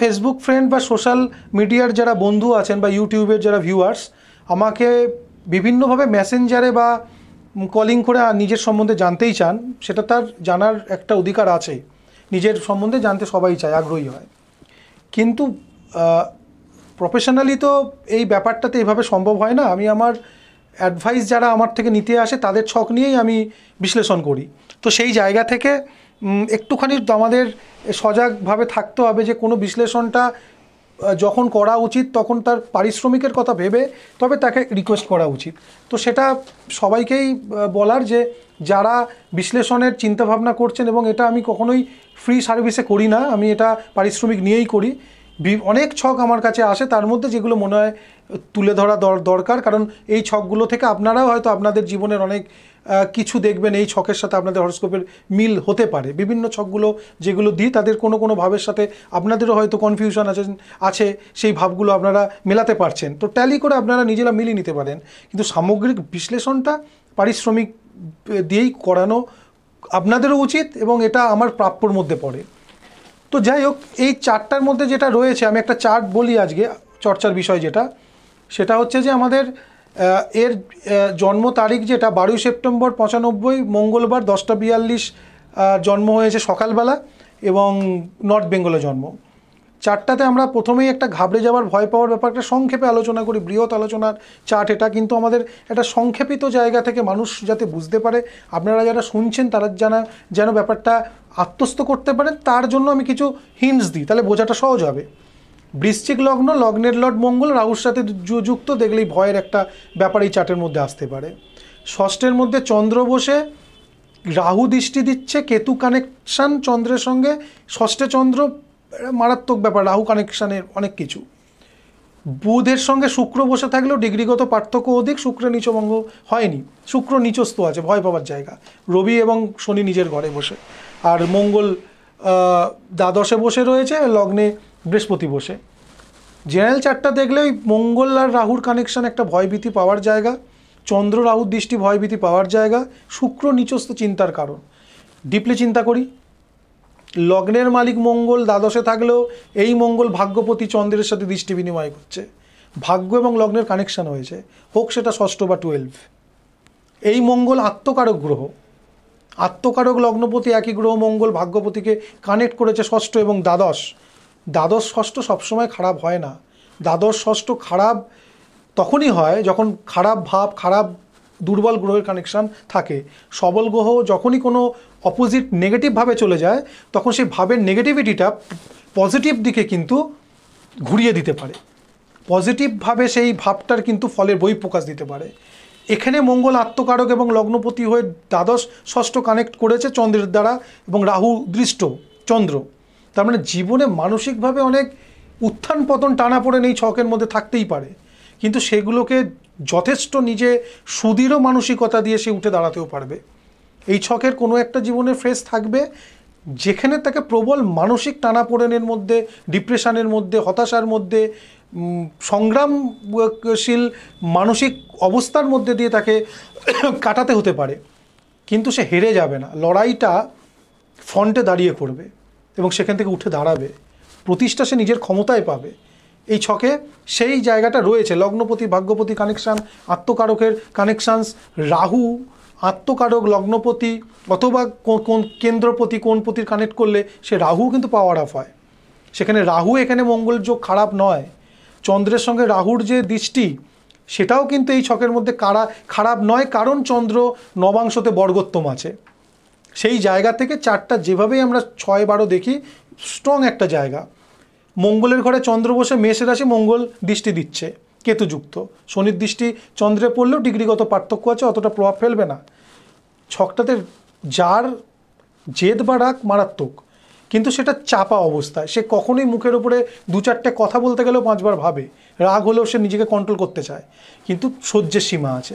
Facebook friend বা social মিডিয়ার যারা বন্ধু আছেন বা ইউটিউবের যারা ভিউয়ার্স আমাকে বিভিন্নভাবে মেসেঞ্জারে বা কলিং করে নিজের সম্বন্ধে জানতেই চান সেটা তার জানার একটা অধিকার আছে নিজের সম্বন্ধে জানতে সবাই চায় আগ্রহী হয় কিন্তু প্রফেশনালি তো এই ব্যাপারটাতে এভাবে সম্ভব হয় না আমি আমার অ্যাডভাইস যারা আমার থেকে নিতে আসে তাদের ছক নিয়েই আমি বিশ্লেষণ করি তো সেই জায়গা থেকে একটুখানি আমাদের সজাগভাবে থাকতে হবে যে কোনো বিশ্লেষণটা যখন করা উচিত তখন তার পারিশ্রমিকের কথা ভেবে তবে তাকে রিকোয়েস্ট করা উচিত তো সেটা সবাইকেই বলার যে যারা বিশ্লেষণের চিন্তাভাবনা করছেন এবং এটা আমি কখনোই ফ্রি সার্ভিসে করি না আমি এটা পারিশ্রমিক নিয়েই করি অনেক ছক আমার কাছে আসে তার মধ্যে যেগুলো মনে হয় তুলে ধরা দরকার কারণ এই ছকগুলো থেকে আপনারাও হয়তো আপনাদের জীবনের অনেক কিছু দেখবেন এই ছকের সাথে আপনাদের হরস্কোপের মিল হতে পারে বিভিন্ন ছকগুলো যেগুলো দিই তাদের কোনো কোনো ভাবের সাথে আপনাদেরও হয়তো কনফিউশন আছে আছে সেই ভাবগুলো আপনারা মেলাতে পারছেন তো ট্যালি করে আপনারা নিজেরা মিলিয়ে নিতে পারেন কিন্তু সামগ্রিক বিশ্লেষণটা পারিশ্রমিক দিয়েই করানো আপনাদেরও উচিত এবং এটা আমার প্রাপ্যর মধ্যে পড়ে তো যাই হোক এই চারটার মধ্যে যেটা রয়েছে আমি একটা চার্ট বলি আজকে চর্চার বিষয় যেটা সেটা হচ্ছে যে আমাদের এর জন্ম তারিখ যেটা বারোই সেপ্টেম্বর পঁচানব্বই মঙ্গলবার দশটা বিয়াল্লিশ জন্ম হয়েছে সকালবেলা এবং নর্থ বেঙ্গলে জন্ম চারটাতে আমরা প্রথমেই একটা ঘাবড়ে যাওয়ার ভয় পাওয়ার ব্যাপারটা সংক্ষেপে আলোচনা করি বৃহৎ আলোচনার চার্ট এটা কিন্তু আমাদের একটা সংক্ষেপিত জায়গা থেকে মানুষ যাতে বুঝতে পারে আপনারা যারা শুনছেন তারা জানা যেন ব্যাপারটা আত্মস্থ করতে পারেন তার জন্য আমি কিছু হিন্টস দিই তাহলে বোঝাটা সহজ হবে বৃশ্চিক লগ্ন লগ্নের লট মঙ্গল রাহুর সাথে যুক্ত দেখলেই ভয়ের একটা ব্যাপার এই চার্টের মধ্যে আসতে পারে ষষ্ঠের মধ্যে চন্দ্র বসে রাহু দৃষ্টি দিচ্ছে কেতু কানেকশান চন্দ্রের সঙ্গে ষষ্ঠে চন্দ্র মারাত্মক ব্যাপার রাহু কানেকশানের অনেক কিছু বুধের সঙ্গে শুক্র বসে থাকলেও ডিগ্রিগত পার্থক্য অধিক শুক্র নিচবঙ্গ হয়নি শুক্র নিচস্থ আছে ভয় পাওয়ার জায়গা রবি এবং শনি নিজের ঘরে বসে আর মঙ্গল দ্বাদশে বসে রয়েছে লগ্নে বৃহস্পতি বসে জেনারেল চারটা দেখলে ওই মঙ্গল আর রাহুর কানেকশান একটা ভয়ভীতি পাওয়ার জায়গা চন্দ্র রাহুর দৃষ্টি ভয়ভীতি পাওয়ার জায়গা শুক্র নিচস্থ চিন্তার কারণ ডিপলি চিন্তা করি লগ্নের মালিক মঙ্গল দ্বাদশে থাকলেও এই মঙ্গল ভাগ্যপতি চন্দ্রের সাথে দৃষ্টি বিনিময় করছে ভাগ্য এবং লগ্নের কানেকশান হয়েছে হোক সেটা ষষ্ঠ বা টুয়েলভ এই মঙ্গল আত্মকারক গ্রহ আত্মকারক লগ্নপতি একই গ্রহ মঙ্গল ভাগ্যপতিকে কানেক্ট করেছে ষষ্ঠ এবং দ্বাদশ দ্বাদশ ষষ্ঠ সবসময় খারাপ হয় না দ্বাদশ ষষ্ঠ খারাপ তখনই হয় যখন খারাপ ভাব খারাপ দুর্বল গ্রহের কানেকশান থাকে সবল গ্রহ যখনই কোনো অপোজিট নেগেটিভভাবে চলে যায় তখন সেই ভাবের নেগেটিভিটিটা পজিটিভ দিকে কিন্তু ঘুরিয়ে দিতে পারে পজিটিভভাবে সেই ভাবটার কিন্তু ফলের বই প্রকাশ দিতে পারে এখানে মঙ্গল আত্মকারক এবং লগ্নপতি হয়ে দ্বাদশ ষষ্ঠ কানেক্ট করেছে চন্দ্রের দ্বারা এবং রাহু দৃষ্ট চন্দ্র তার মানে জীবনে মানসিকভাবে অনেক উত্থান পতন টানা পড়েন এই ছকের মধ্যে থাকতেই পারে কিন্তু সেগুলোকে যথেষ্ট নিজে সুদৃঢ় মানসিকতা দিয়ে সে উঠে দাঁড়াতেও পারবে এই ছকের কোনো একটা জীবনে ফ্রেজ থাকবে যেখানে তাকে প্রবল মানসিক টানাপোড়েনের মধ্যে ডিপ্রেশনের মধ্যে হতাশার মধ্যে সংগ্রামশীল মানসিক অবস্থার মধ্যে দিয়ে তাকে কাটাতে হতে পারে কিন্তু সে হেরে যাবে না লড়াইটা ফ্রন্টে দাঁড়িয়ে করবে এবং সেখান থেকে উঠে দাঁড়াবে প্রতিষ্ঠা সে নিজের ক্ষমতায় পাবে এই ছকে সেই জায়গাটা রয়েছে লগ্নপতি ভাগ্যপতি কানেকশান আত্মকারকের কানেকশানস রাহু আত্মকারক লগ্নপতি অথবা কোন কেন্দ্রপতি কোন পতির কানেক্ট করলে সে রাহু কিন্তু পাওয়ার অফ হয় সেখানে রাহু এখানে মঙ্গল যোগ খারাপ নয় চন্দ্রের সঙ্গে রাহুর যে দৃষ্টি সেটাও কিন্তু এই ছকের মধ্যে কারা খারাপ নয় কারণ চন্দ্র নবাংশতে বর্গোত্তম আছে সেই জায়গা থেকে চারটা যেভাবেই আমরা ছয় বারো দেখি স্ট্রং একটা জায়গা মঙ্গলের ঘরে চন্দ্র বসে মেষ রাশি মঙ্গল দৃষ্টি দিচ্ছে কেতুযুক্ত শনির দৃষ্টি চন্দ্রে পড়লেও ডিগ্রিগত পার্থক্য আছে অতটা প্রভাব ফেলবে না ছকটাতে যার জেদ বা রাগ মারাত্মক কিন্তু সেটা চাপা অবস্থায় সে কখনোই মুখের উপরে দু চারটে কথা বলতে গেলেও পাঁচবার ভাবে রাগ হলেও সে নিজেকে কন্ট্রোল করতে চায় কিন্তু সহ্যের সীমা আছে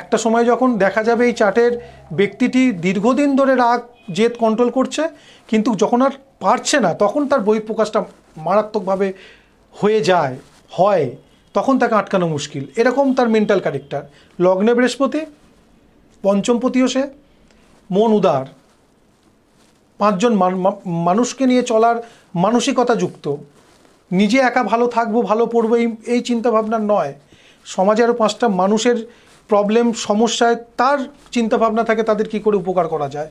একটা সময় যখন দেখা যাবে এই চাটের ব্যক্তিটি দীর্ঘদিন ধরে রাগ জেদ কন্ট্রোল করছে কিন্তু যখন আর পারছে না তখন তার বহিঃপ্রকাশটা মারাত্মকভাবে হয়ে যায় হয় তখন তাকে আটকানো মুশকিল এরকম তার মেন্টাল ক্যারেক্টার লগ্নে বৃহস্পতি পঞ্চমপতিও সে মন উদার পাঁচজন মানুষকে নিয়ে চলার মানসিকতা যুক্ত নিজে একা ভালো থাকবো ভালো পড়বো এই এই চিন্তাভাবনার নয় সমাজে আরও পাঁচটা মানুষের প্রবলেম সমস্যায় তার চিন্তাভাবনা থাকে তাদের কি করে উপকার করা যায়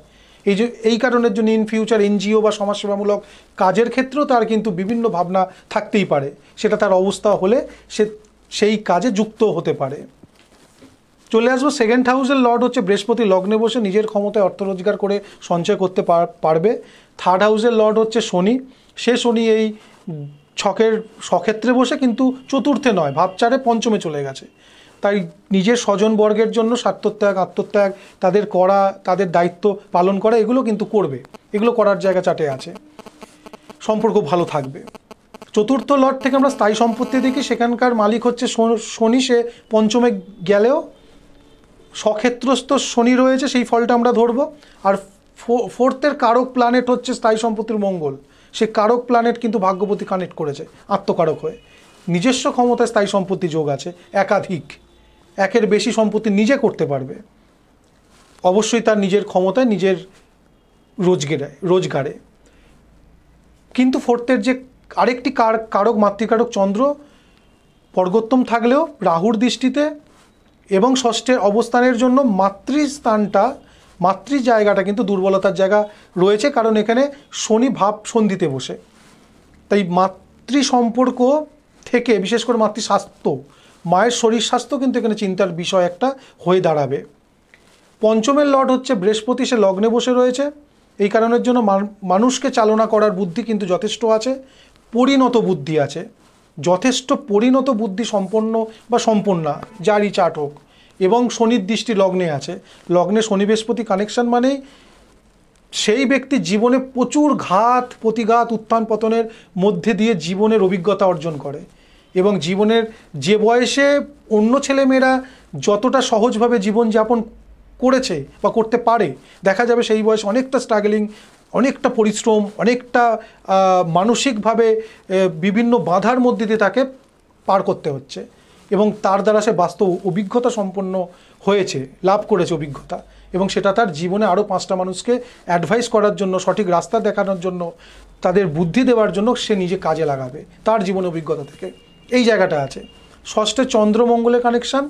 এই যে এই কারণের জন্য ইন ফিউচার এনজিও বা সমাজসেবামূলক কাজের ক্ষেত্রেও তার কিন্তু বিভিন্ন ভাবনা থাকতেই পারে সেটা তার অবস্থা হলে সে সেই কাজে যুক্ত হতে পারে চলে আসবো সেকেন্ড হাউসের লর্ড হচ্ছে বৃহস্পতি লগ্নে বসে নিজের ক্ষমতায় অর্থ রোজগার করে সঞ্চয় করতে পারবে থার্ড হাউসের লর্ড হচ্ছে শনি সে শনি এই ছকের সক্ষেত্রে বসে কিন্তু চতুর্থে নয় ভাবচারে পঞ্চমে চলে গেছে তাই নিজের স্বজনবর্গের জন্য স্বার্থত্যাগ আত্মত্যাগ তাদের করা তাদের দায়িত্ব পালন করা এগুলো কিন্তু করবে এগুলো করার জায়গা চাটে আছে সম্পর্ক ভালো থাকবে চতুর্থ লট থেকে আমরা স্থায়ী সম্পত্তি দেখি সেখানকার মালিক হচ্ছে শনি সে পঞ্চমে গেলেও সক্ষেত্রস্থ শনি রয়েছে সেই ফলটা আমরা ধরবো আর ফোর্থের কারক প্ল্যানেট হচ্ছে স্থায়ী সম্পত্তির মঙ্গল সে কারক প্ল্যানেট কিন্তু ভাগ্যপতি কানেক্ট করেছে আত্মকারক হয়ে নিজস্ব ক্ষমতায় স্থায়ী সম্পত্তি যোগ আছে একাধিক একের বেশি সম্পত্তি নিজে করতে পারবে অবশ্যই তার নিজের ক্ষমতায় নিজের রোজগেরায় রোজগারে কিন্তু ফোর্থের যে আরেকটি কার কারক মাতৃকারক চন্দ্র পর্বোত্তম থাকলেও রাহুর দৃষ্টিতে এবং ষষ্ঠের অবস্থানের জন্য মাতৃস্থানটা মাতৃ জায়গাটা কিন্তু দুর্বলতার জায়গা রয়েছে কারণ এখানে শনি ভাব সন্ধিতে বসে তাই মাতৃ সম্পর্ক থেকে বিশেষ করে মাতৃস্বাস্থ্য মায়ের শরীর স্বাস্থ্য কিন্তু এখানে চিন্তার বিষয় একটা হয়ে দাঁড়াবে পঞ্চমের লর্ড হচ্ছে বৃহস্পতি সে লগ্নে বসে রয়েছে এই কারণের জন্য মানুষকে চালনা করার বুদ্ধি কিন্তু যথেষ্ট আছে পরিণত বুদ্ধি আছে যথেষ্ট পরিণত বুদ্ধি সম্পন্ন বা সম্পন্না যারই চাট হোক এবং শনির দৃষ্টি লগ্নে আছে লগ্নে শনি বৃহস্পতি কানেকশন মানেই সেই ব্যক্তি জীবনে প্রচুর ঘাত প্রতিঘাত উত্থান পতনের মধ্যে দিয়ে জীবনের অভিজ্ঞতা অর্জন করে এবং জীবনের যে বয়সে অন্য ছেলেমেয়েরা যতটা সহজভাবে জীবনযাপন করেছে বা করতে পারে দেখা যাবে সেই বয়সে অনেকটা স্ট্রাগলিং অনেকটা পরিশ্রম অনেকটা মানসিকভাবে বিভিন্ন বাধার মধ্যে দিয়ে তাকে পার করতে হচ্ছে এবং তার দ্বারা সে বাস্তব অভিজ্ঞতা সম্পন্ন হয়েছে লাভ করেছে অভিজ্ঞতা এবং সেটা তার জীবনে আরও পাঁচটা মানুষকে অ্যাডভাইস করার জন্য সঠিক রাস্তা দেখানোর জন্য তাদের বুদ্ধি দেওয়ার জন্য সে নিজে কাজে লাগাবে তার জীবন অভিজ্ঞতা থেকে এই জায়গাটা আছে ষষ্ঠে চন্দ্রমঙ্গলের connection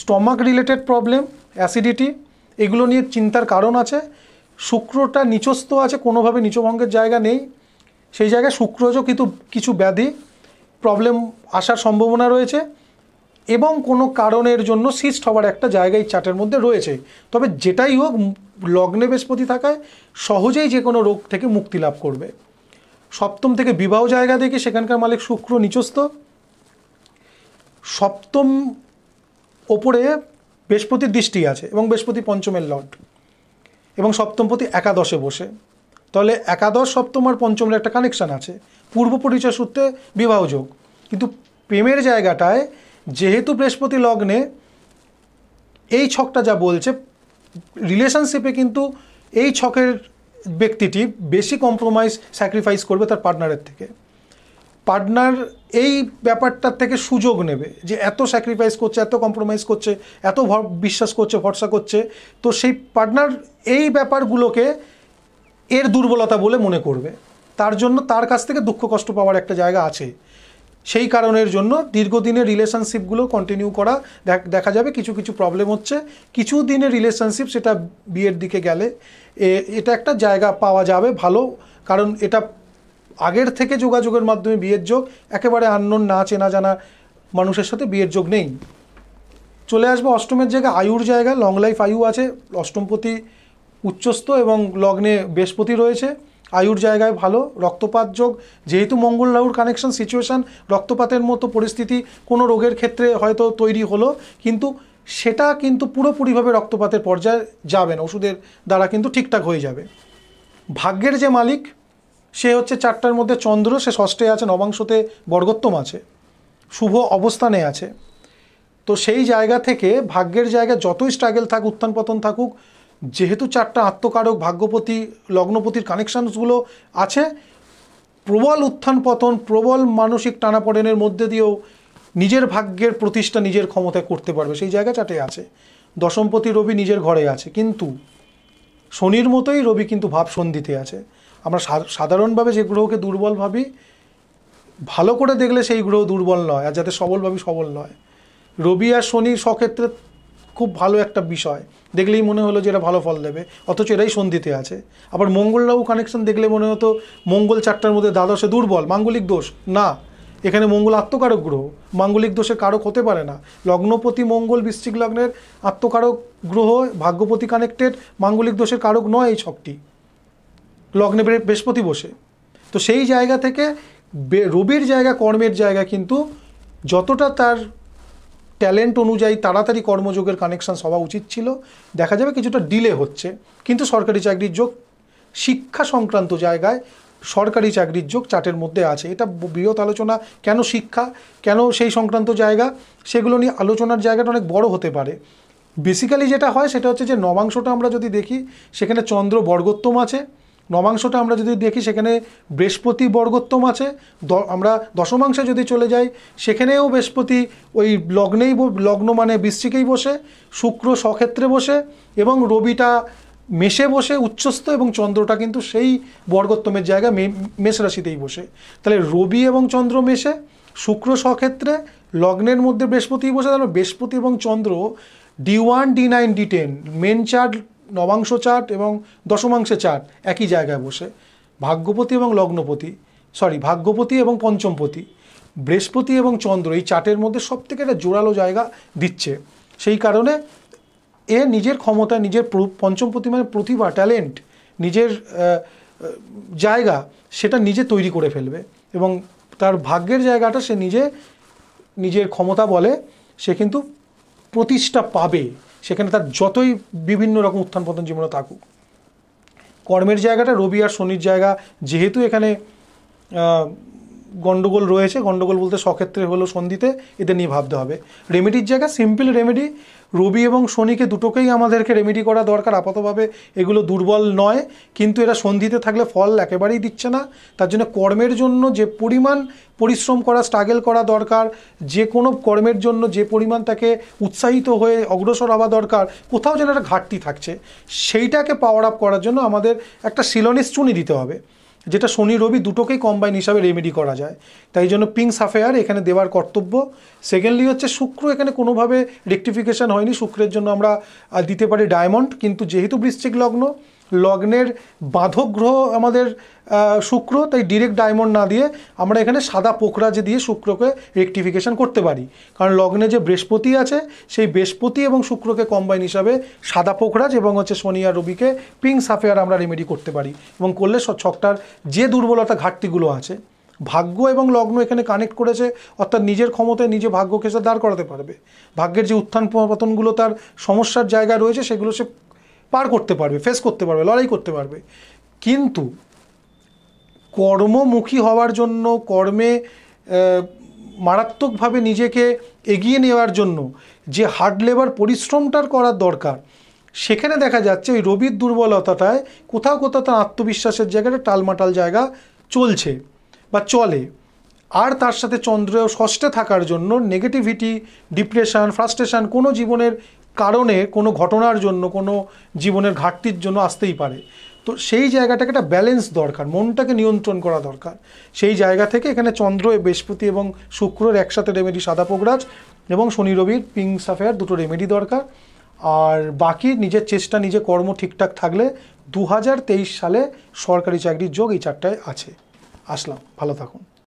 stomach related problem acidity এগুলো নিয়ে চিন্তার কারণ আছে শুক্রটা নিচস্থ আছে কোনোভাবে নিচভঙ্গের জায়গা নেই সেই জায়গায় শুক্রজও কিন্তু কিছু ব্যাধি প্রবলেম আসার সম্ভাবনা রয়েছে এবং কোনো কারণের জন্য সিস্ট হওয়ার একটা জায়গায় চাটের মধ্যে রয়েছে তবে যেটাই হোক লগ্নে বৃহস্পতি থাকায় সহজেই যে কোনো রোগ থেকে মুক্তি লাভ করবে সপ্তম থেকে বিবাহ জায়গা থেকে সেখানকার মালিক শুক্র নিচস্থ সপ্তম ওপরে বৃহস্পতির দৃষ্টি আছে এবং বৃহস্পতি পঞ্চমের লট এবং সপ্তমপতি একাদশে বসে তাহলে একাদশ সপ্তম আর পঞ্চমের একটা কানেকশান আছে পূর্ব পরিচয় সূত্রে বিবাহযোগ কিন্তু প্রেমের জায়গাটায় যেহেতু বৃহস্পতি লগ্নে এই ছকটা যা বলছে রিলেশনশিপে কিন্তু এই ছকের ব্যক্তিটি বেশি কম্প্রোমাইজ স্যাক্রিফাইস করবে তার পার্টনারের থেকে পার্টনার এই ব্যাপারটার থেকে সুযোগ নেবে যে এত স্যাক্রিফাইস করছে এত কম্প্রোমাইজ করছে এত বিশ্বাস করছে ভরসা করছে তো সেই পার্টনার এই ব্যাপারগুলোকে এর দুর্বলতা বলে মনে করবে তার জন্য তার কাছ থেকে দুঃখ কষ্ট পাওয়ার একটা জায়গা আছে সেই কারণের জন্য দীর্ঘদিনের রিলেশনশিপগুলো কন্টিনিউ করা দেখা যাবে কিছু কিছু প্রবলেম হচ্ছে কিছু দিনের রিলেশনশিপ সেটা বিয়ের দিকে গেলে এটা একটা জায়গা পাওয়া যাবে ভালো কারণ এটা আগের থেকে যোগাযোগের মাধ্যমে বিয়ের যোগ একেবারে আননোন না চেনা জানা মানুষের সাথে বিয়ের যোগ নেই চলে আসবো অষ্টমের জায়গায় আয়ুর জায়গা লং লাইফ আয়ু আছে অষ্টমপতি উচ্চস্থ এবং লগ্নে বৃহস্পতি রয়েছে আয়ুর জায়গায় ভালো রক্তপাত যোগ যেহেতু মঙ্গল রাহুর কানেকশন সিচুয়েশান রক্তপাতের মতো পরিস্থিতি কোনো রোগের ক্ষেত্রে হয়তো তৈরি হলো কিন্তু সেটা কিন্তু পুরোপুরিভাবে রক্তপাতের পর্যায়ে যাবেন ওষুধের দ্বারা কিন্তু ঠিকঠাক হয়ে যাবে ভাগ্যের যে মালিক সে হচ্ছে চারটার মধ্যে চন্দ্র সে ষষ্ঠে আছে নবাংশতে বর্গোত্তম আছে শুভ অবস্থানে আছে তো সেই জায়গা থেকে ভাগ্যের জায়গা যতই স্ট্রাগেল থাক উত্থান পতন থাকুক যেহেতু চারটা আত্মকারক ভাগ্যপতি লগ্নপতির কানেকশানসগুলো আছে প্রবল উত্থান পতন প্রবল মানসিক টানাপড়েনের মধ্যে দিয়েও নিজের ভাগ্যের প্রতিষ্ঠা নিজের ক্ষমতায় করতে পারবে সেই জায়গা চাটে আছে দশমপতি রবি নিজের ঘরে আছে কিন্তু শনির মতোই রবি কিন্তু ভাব সন্ধিতে আছে আমরা সাধারণভাবে যে গ্রহকে দুর্বল ভাবি ভালো করে দেখলে সেই গ্রহ দুর্বল নয় আর যাতে সবল ভাবি সবল নয় রবি আর শনি সক্ষেত্রে খুব ভালো একটা বিষয় দেখলেই মনে হলো যে এটা ভালো ফল দেবে অথচ এটাই সন্ধিতে আছে আবার মঙ্গলরাও কানেকশন দেখলে মনে হতো মঙ্গল চারটার মধ্যে দ্বাদশে দুর্বল মাঙ্গলিক দোষ না এখানে মঙ্গল আত্মকারক গ্রহ মাঙ্গলিক দোষে কারক হতে পারে না লগ্নপতি মঙ্গল বৃশ্চিক লগ্নের আত্মকারক গ্রহ ভাগ্যপতি কানেক্টেড মাঙ্গলিক দোষের কারক নয় এই ছকটি লগ্নে বৃহস্পতি বসে তো সেই জায়গা থেকে রবির জায়গা কর্মের জায়গা কিন্তু যতটা তার ট্যালেন্ট অনুযায়ী তাড়াতাড়ি কর্মযোগের কানেকশান হওয়া উচিত ছিল দেখা যাবে কিছুটা ডিলে হচ্ছে কিন্তু সরকারি চাকরির যোগ শিক্ষা সংক্রান্ত জায়গায় সরকারি চাকরির যোগ চার্টের মধ্যে আছে এটা বৃহৎ আলোচনা কেন শিক্ষা কেন সেই সংক্রান্ত জায়গা সেগুলো নিয়ে আলোচনার জায়গাটা অনেক বড় হতে পারে বেসিক্যালি যেটা হয় সেটা হচ্ছে যে নবাংশটা আমরা যদি দেখি সেখানে চন্দ্র বর্গোত্তম আছে নবাংশটা আমরা যদি দেখি সেখানে বৃহস্পতি বর্গোত্তম আছে আমরা দশমাংশে যদি চলে যাই সেখানেও বৃহস্পতি ওই লগ্নেই লগ্ন মানে বৃশ্চিকেই বসে শুক্র স্বক্ষেত্রে বসে এবং রবিটা মেষে বসে উচ্চস্থ এবং চন্দ্রটা কিন্তু সেই বর্গোত্তমের জায়গা মেষ রাশিতেই বসে তাহলে রবি এবং চন্দ্র মেষে শুক্র স্বক্ষেত্রে লগ্নের মধ্যে বৃহস্পতি বসে তাহলে বৃহস্পতি এবং Chandra D one D nine D ten main chart নবাংশ চার্ট এবং দশমাংশে চার্ট একই জায়গায় বসে ভাগ্যপতি এবং লগ্নপতি সরি ভাগ্যপতি এবং পঞ্চমপতি বৃহস্পতি এবং চন্দ্র এই চার্টের মধ্যে সবথেকে একটা জোরালো জায়গা দিচ্ছে সেই কারণে এ নিজের ক্ষমতা নিজের পঞ্চমপতি মানে প্রতিভা ট্যালেন্ট নিজের জায়গা সেটা নিজে তৈরি করে ফেলবে এবং তার ভাগ্যের জায়গাটা সে নিজে নিজের ক্ষমতা বলে সে কিন্তু প্রতিষ্ঠা পাবে সেখানে তার যতই বিভিন্ন রকম উত্থান পতন জীবনে থাকুক কর্মের জায়গাটা রবি আর শনির জায়গা যেহেতু এখানে গন্ডগোল রয়েছে গন্ডগোল বলতে সক্ষেত্রে হলো সন্ধিতে এদের নিয়ে ভাবতে হবে রেমেডির জায়গা সিম্পল রেমেডি রবি এবং শনিকে দুটোকেই আমাদেরকে রেমেডি করা দরকার আপাতভাবে এগুলো দুর্বল নয় কিন্তু এরা সন্ধিতে থাকলে ফল একেবারেই দিচ্ছে না তার জন্য কর্মের জন্য যে পরিমাণ পরিশ্রম করা স্ট্রাগেল করা দরকার যে কোনো কর্মের জন্য যে পরিমাণ তাকে উৎসাহিত হয়ে অগ্রসর হওয়া দরকার কোথাও যেন একটা ঘাটতি থাকছে সেইটাকে পাওয়ার আপ করার জন্য আমাদের একটা শিলনিস চুনি দিতে হবে যেটা শনি রবি দুটোকেই কম্বাইন হিসাবে রেমেডি করা যায় তাই জন্য পিঙ্ক সাফেয়ার এখানে দেওয়ার কর্তব্য সেকেন্ডলি হচ্ছে শুক্র এখানে কোনোভাবে রেকটিফিকেশান হয়নি শুক্রের জন্য আমরা দিতে পারি ডায়মন্ড কিন্তু যেহেতু বৃশ্চিক লগ্ন লগ্নের বাঁধক গ্রহ আমাদের শুক্র তাই ডিরেক্ট ডায়মন্ড না দিয়ে আমরা এখানে সাদা পোকরাজে দিয়ে শুক্রকে রেকটিফিকেশন করতে পারি কারণ লগ্নে যে বৃহস্পতি আছে সেই বৃহস্পতি এবং শুক্রকে কম্বাইন হিসাবে সাদা পোকরাজ এবং হচ্ছে শনি আর রবিকে পিঙ্ক সাফেয়ার আমরা রেমেডি করতে পারি এবং করলে ছকটার যে দুর্বলতা ঘাটতিগুলো আছে ভাগ্য এবং লগ্ন এখানে কানেক্ট করেছে অর্থাৎ নিজের ক্ষমতায় নিজে ভাগ্যকে সে দাঁড় করাতে পারবে ভাগ্যের যে উত্থান পতনগুলো তার সমস্যার জায়গা রয়েছে সেগুলো সে পার করতে পারবে ফেস করতে পারবে লড়াই করতে পারবে কিন্তু কর্মমুখী হওয়ার জন্য কর্মে মারাত্মকভাবে নিজেকে এগিয়ে নেওয়ার জন্য যে হার্ড লেবার পরিশ্রমটার করার দরকার সেখানে দেখা যাচ্ছে ওই রবির দুর্বলতাটায় কোথাও কোথাও তার আত্মবিশ্বাসের জায়গাটা টালমাটাল জায়গা চলছে বা চলে আর তার সাথে চন্দ্র ষষ্ঠে থাকার জন্য নেগেটিভিটি ডিপ্রেশান ফ্রাস্ট্রেশন কোনো জীবনের কারণে কোনো ঘটনার জন্য কোনো জীবনের ঘাটতির জন্য আসতেই পারে তো সেই জায়গাটাকে একটা ব্যালেন্স দরকার মনটাকে নিয়ন্ত্রণ করা দরকার সেই জায়গা থেকে এখানে চন্দ্র বৃহস্পতি এবং শুক্রর একসাথে রেমেডি সাদা পোগরাজ এবং শনি রবির পিঙ্ক সাফেয়ার দুটো রেমেডি দরকার আর বাকি নিজের চেষ্টা নিজে কর্ম ঠিকঠাক থাকলে দু সালে সরকারি চাকরির যোগ এই চারটায় আছে আসলাম ভালো থাকুন